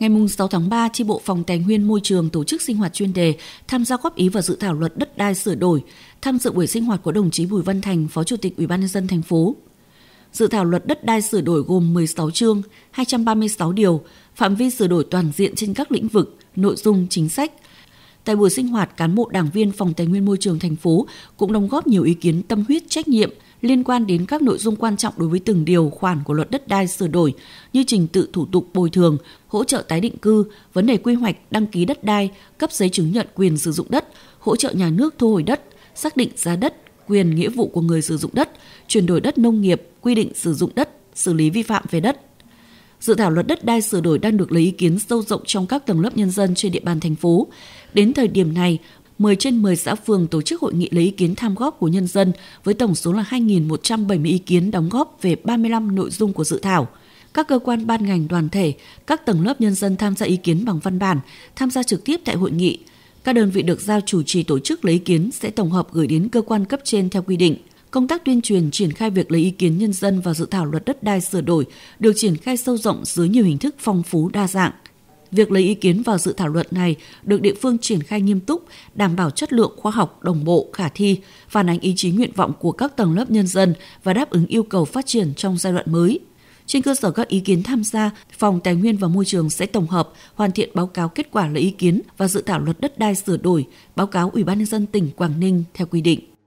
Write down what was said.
Ngày 6 tháng 3, tri bộ Phòng Tài nguyên Môi trường tổ chức sinh hoạt chuyên đề tham gia góp ý vào dự thảo luật đất đai sửa đổi, tham dự buổi sinh hoạt của đồng chí Bùi Văn Thành, Phó Chủ tịch Ủy ban nhân dân thành phố. Dự thảo luật đất đai sửa đổi gồm 16 chương, 236 điều, phạm vi sửa đổi toàn diện trên các lĩnh vực, nội dung chính sách – Tại buổi sinh hoạt, cán bộ đảng viên Phòng Tài nguyên Môi trường thành phố cũng đóng góp nhiều ý kiến tâm huyết trách nhiệm liên quan đến các nội dung quan trọng đối với từng điều khoản của luật đất đai sửa đổi như trình tự thủ tục bồi thường, hỗ trợ tái định cư, vấn đề quy hoạch, đăng ký đất đai, cấp giấy chứng nhận quyền sử dụng đất, hỗ trợ nhà nước thu hồi đất, xác định giá đất, quyền nghĩa vụ của người sử dụng đất, chuyển đổi đất nông nghiệp, quy định sử dụng đất, xử lý vi phạm về đất, Dự thảo luật đất đai sửa đổi đang được lấy ý kiến sâu rộng trong các tầng lớp nhân dân trên địa bàn thành phố. Đến thời điểm này, 10 trên 10 xã phường tổ chức hội nghị lấy ý kiến tham góp của nhân dân với tổng số là 2.170 ý kiến đóng góp về 35 nội dung của dự thảo. Các cơ quan ban ngành đoàn thể, các tầng lớp nhân dân tham gia ý kiến bằng văn bản, tham gia trực tiếp tại hội nghị. Các đơn vị được giao chủ trì tổ chức lấy ý kiến sẽ tổng hợp gửi đến cơ quan cấp trên theo quy định công tác tuyên truyền triển khai việc lấy ý kiến nhân dân vào dự thảo luật đất đai sửa đổi được triển khai sâu rộng dưới nhiều hình thức phong phú đa dạng. Việc lấy ý kiến vào dự thảo luật này được địa phương triển khai nghiêm túc, đảm bảo chất lượng khoa học, đồng bộ, khả thi, phản ánh ý chí nguyện vọng của các tầng lớp nhân dân và đáp ứng yêu cầu phát triển trong giai đoạn mới. Trên cơ sở các ý kiến tham gia, Phòng Tài nguyên và Môi trường sẽ tổng hợp, hoàn thiện báo cáo kết quả lấy ý kiến và dự thảo luật đất đai sửa đổi, báo cáo Ủy ban nhân dân tỉnh Quảng Ninh theo quy định.